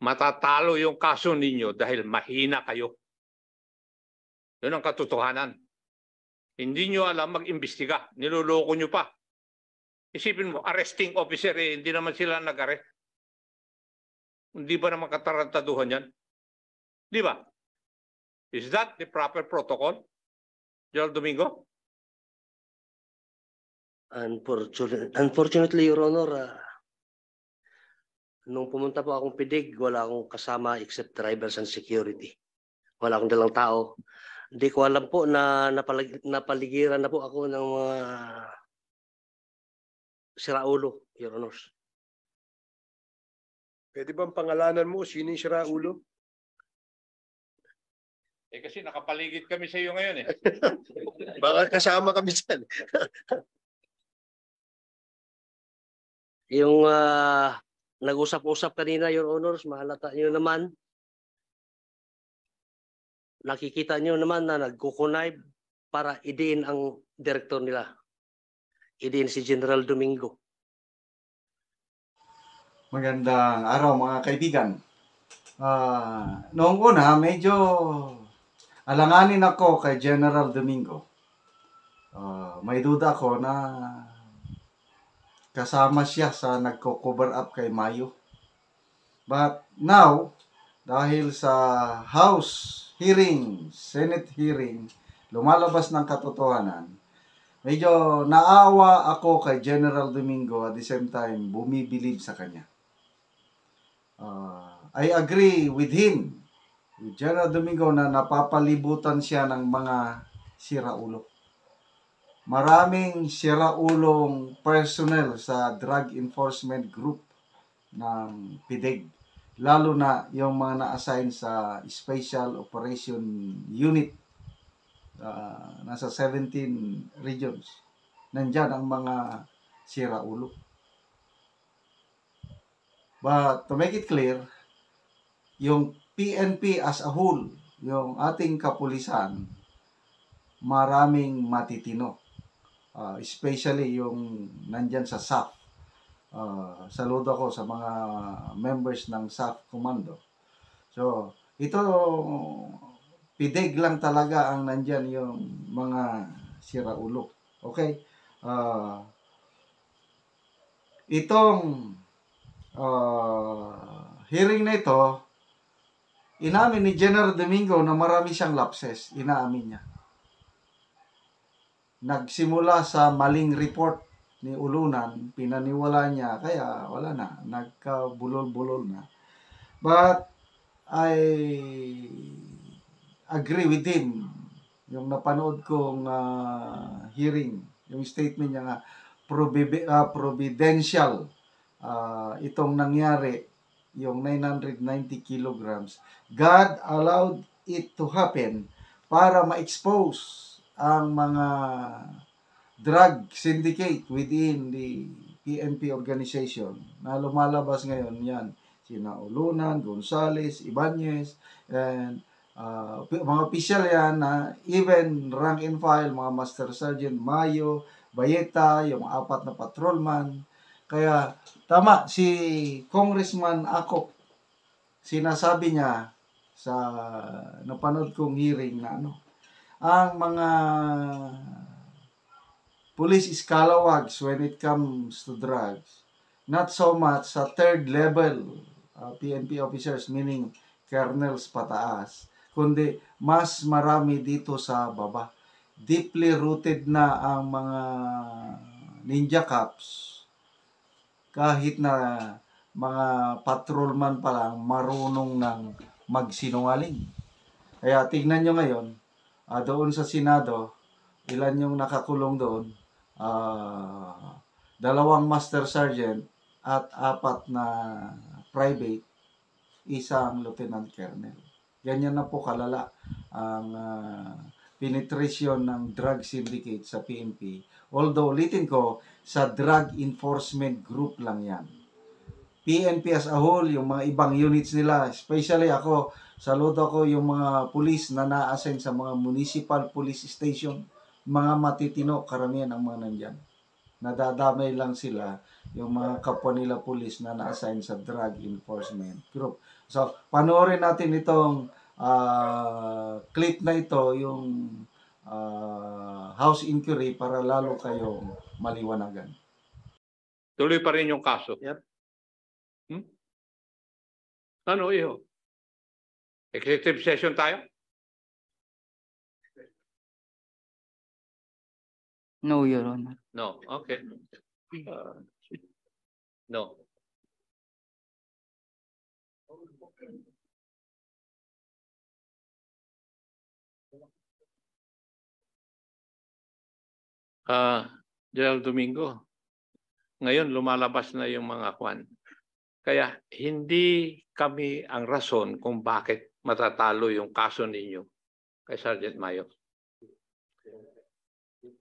matatalo yung kaso ninyo dahil mahina kayo. Yun ang katotohanan. Hindi nyo alam mag-imbestiga. Niloloko nyo pa. Isipin mo, arresting officer eh, hindi naman sila nag-arrest. Hindi ba naman katarantaduhan yan? Di ba? Is that the proper protocol, Joel Domingo? Unfortunately, unfortunately Your Honor, uh, Nung pumunta po akong pidig, wala akong kasama except drivers and security. Wala akong dalang tao. Hindi ko alam po na napalig- napaligiran na po ako ng mga siraulo, Your Honors. Pwede bang pangalanan mo sino yung siraulo? Eh kasi nakapaligid kami sa iyo ngayon eh. Baka kasama kami dyan. Yung ah, nag-usap-usap kanina, Your Honors, mahalata niyo naman. Nakikita niyo naman na nagkukunayb para idiin ang direktor nila. Idiin si General Domingo. Magandang araw mga kaibigan. Uh, noong una, medyo alanganin ako kay General Domingo. Uh, may duda ako na kasama siya sa nagko-cover up kay Mayo. But now, dahil sa House hearing, Senate hearing, lumalabas ng katotohanan, medyo naawa ako kay General Domingo at the same time, bumibilib sa kanya. Uh, I agree with him, with General Domingo, na napapalibutan siya ng mga siraulo maraming siraulong personnel sa Drug Enforcement Group ng PIDEG. Lalo na yung mga na-assign sa Special Operation Unit. Uh, nasa 17 regions. Nandyan ang mga siraulo. But to make it clear, yung PNP as a whole, yung ating kapulisan, maraming matitino Uh, especially yung nandyan sa SAF. Uh, ah, saludo ako sa mga members ng SAF Commando. So, ito, pidig lang talaga ang nandyan yung mga siraulo. Okay? Uh, itong uh, hearing na ito, inamin ni General Domingo na marami siyang lapses. Inaamin niya nagsimula sa maling report ni Ulunan, pinaniwala niya, kaya wala na, nagkabulol-bulol na. But, I agree with him. Yung napanood kong uh, hearing, yung statement niya nga, provi- uh, ah, providential uh, itong nangyari, yung 990 kilograms. God allowed it to happen para ma-expose ang mga drug syndicate within the PNP organization na lumalabas ngayon yan sina Ulunan, Gonzales, Ibanez and uh, mga official yan na even rank and file mga Master Sergeant Mayo, Bayeta, yung apat na patrolman kaya tama si Congressman ako sinasabi niya sa napanood kong hearing na ano ang mga police scalawags when it comes to drugs. Not so much sa third level uh, PNP officers, meaning kernels pataas, kundi mas marami dito sa baba. Deeply rooted na ang mga ninja cops kahit na mga patrolman pa lang marunong ng magsinungaling. Kaya tingnan nyo ngayon, uh, doon sa Senado, ilan yung nakakulong doon? Uh, dalawang Master Sergeant at apat na private, isang Lieutenant Colonel. Ganyan na po kalala ang uh, penetration ng drug syndicate sa PNP. Although, ulitin ko, sa drug enforcement group lang yan. PNP as a whole, yung mga ibang units nila, especially ako, saludo ako yung mga pulis na na-assign sa mga municipal police station, mga matitino, karamihan ang mga nandyan. Nadadamay lang sila yung mga kapwa nila pulis na na-assign sa drug enforcement group. So, panoorin natin itong uh, clip na ito, yung uh, house inquiry para lalo kayong maliwanagan. Tuloy pa rin yung kaso. Yep. Hmm? Ano, iho? Executive session tayo? No, Your Honor. No, okay. Uh, no. Uh, General Domingo, ngayon lumalabas na yung mga kwan kaya hindi kami ang rason kung bakit matatalo yung kaso ninyo kay Sergeant Mayo.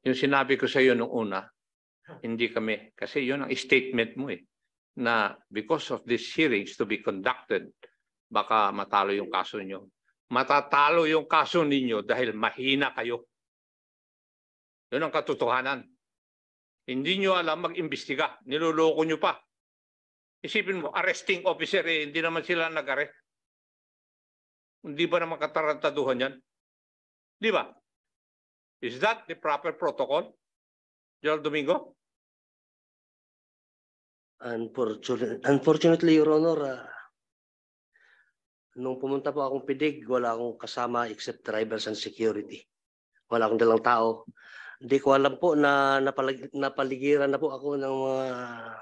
Yung sinabi ko sa iyo nung una, hindi kami. Kasi yun ang statement mo eh. Na because of these hearings to be conducted, baka matalo yung kaso nyo. Matatalo yung kaso ninyo dahil mahina kayo. Yun ang katotohanan. Hindi nyo alam mag-imbestiga. Niloloko nyo pa. Isipin mo, arresting officer eh, hindi naman sila nag-arrest. Hindi ba naman katarantaduhan yan? Di ba? Is that the proper protocol, General Domingo? Unfortunately, unfortunately Your Honor, uh, nung pumunta po akong PIDIG, wala akong kasama except drivers and security. Wala akong dalang tao. Hindi ko alam po na napalig napaligiran na po ako ng mga uh,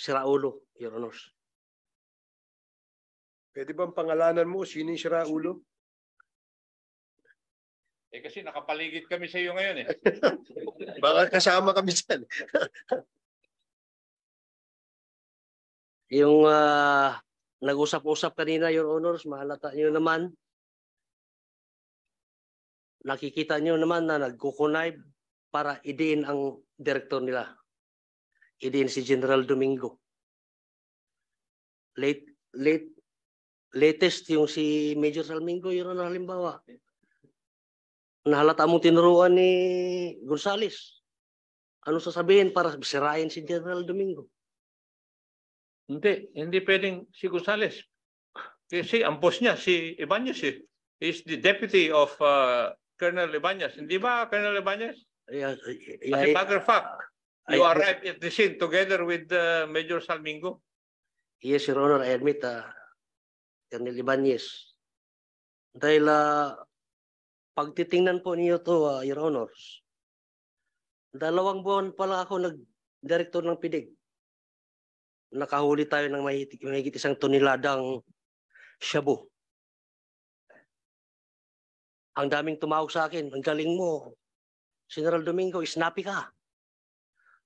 si Raulo, Your Honors. Pwede bang pangalanan mo sino yung Siraulo? Eh kasi nakapaligid kami sa iyo ngayon eh. Baka kasama kami dyan. yung uh, nag-usap-usap kanina, Your Honors, mahalata niyo naman. Nakikita niyo naman na nagkukunay para idiin ang direktor nila din si General Domingo. Late, late, latest yung si Major Salmingo, yun na halimbawa. Nahalata mong tinuruan ni Gonzales. Ano sasabihin para sirain si General Domingo? Hindi, hindi pwedeng si Gonzales. Kasi ang boss niya, si Ibanez eh. is the deputy of uh, Colonel Ibanez. Hindi ba Colonel Ibanez? Yeah, yeah, As a matter of fact, You I, are right at the scene together with uh, Major Salmingo. Yes, Your Honor, I admit, uh, Colonel Ibanez. Dahil uh, pagtitingnan po niyo to, uh, Your Honors, dalawang buwan pa lang ako nag-direktor ng PIDIG. Nakahuli tayo ng mahigit, isang toniladang shabu. Ang daming tumawag sa akin, ang galing mo. General Domingo, snappy ka.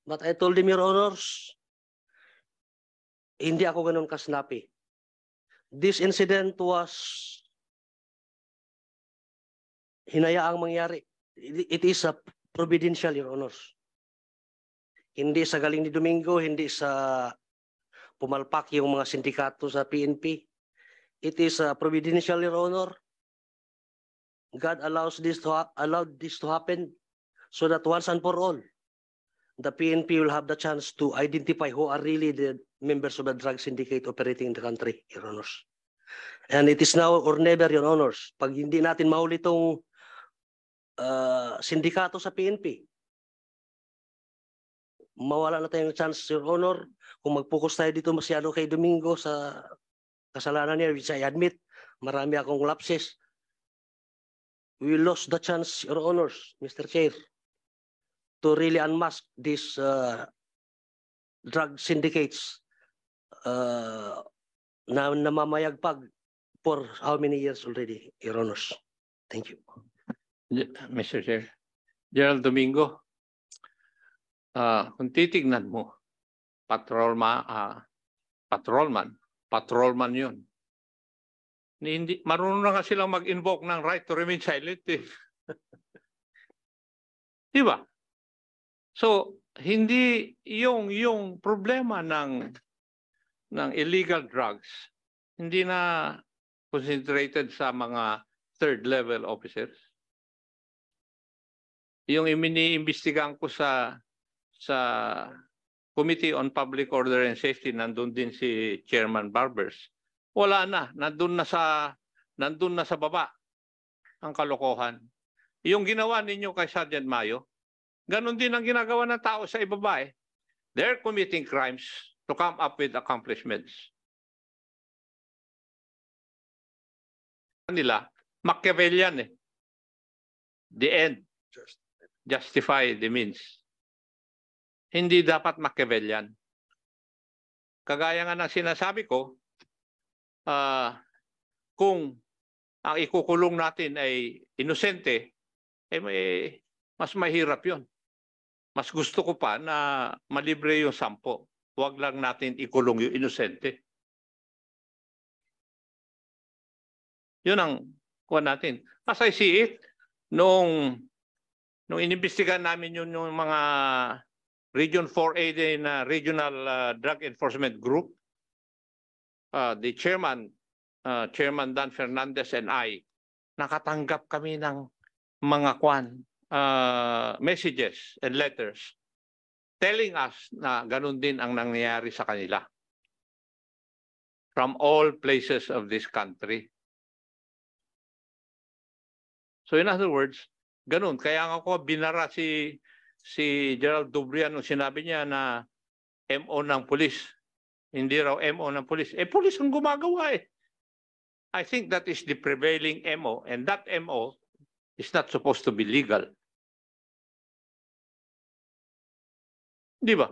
But I told him, Your Honors, hindi ako ganun kasnapi. This incident was hinayaang mangyari. It is a providential, Your Honors. Hindi sa galing ni Domingo, hindi sa pumalpak yung mga sindikato sa PNP. It is a providential, Your Honor. God allows this to allowed this to happen so that once and for all, the PNP will have the chance to identify who are really the members of the drug syndicate operating in the country, Your Honors. And it is now or never, Your Honors. Pag hindi natin mahuli itong uh, sindikato sa PNP, mawala na tayong chance, Your Honor. Kung mag-focus tayo dito masyado kay Domingo sa kasalanan niya, which I admit, marami akong lapses. We lost the chance, Your Honors, Mr. Chair to really unmask these uh, drug syndicates uh, na namamayagpag for how many years already, Your Thank you. Mr. Chair, Gerald Domingo, uh, kung titignan mo, patrolman, uh, patrolman, patrolman yun. Ni, hindi, marunong na nga silang mag-invoke ng right to remain silent. Eh. Di ba? So, hindi yung yung problema ng ng illegal drugs hindi na concentrated sa mga third level officers. Yung iniimbestigahan ko sa sa Committee on Public Order and Safety nandun din si Chairman Barbers. Wala na, nandun na sa nandun na sa baba ang kalokohan. Yung ginawa ninyo kay Sergeant Mayo, Ganon din ang ginagawa ng tao sa ibaba eh. They're committing crimes to come up with accomplishments. Nila, Machiavellian eh. The end justify the means. Hindi dapat Machiavellian. Kagaya nga ng sinasabi ko, uh, kung ang ikukulong natin ay inosente, eh, may, mas mahirap yun. Mas gusto ko pa na malibre yung sampo. Huwag lang natin ikulong yung inosente. Yun ang kuha natin. As I see it, nung, nung inimbestigan namin yun yung mga Region 4A na Regional uh, Drug Enforcement Group, uh, the chairman, uh, Chairman Dan Fernandez and I, nakatanggap kami ng mga kwan, uh, messages and letters telling us na ganun din ang nangyayari sa kanila from all places of this country. So in other words, ganun. Kaya nga ko binara si, si Gerald Dubrian nung sinabi niya na MO ng pulis. Hindi raw MO ng pulis. Eh, pulis ang gumagawa eh. I think that is the prevailing MO and that MO is not supposed to be legal. Diba?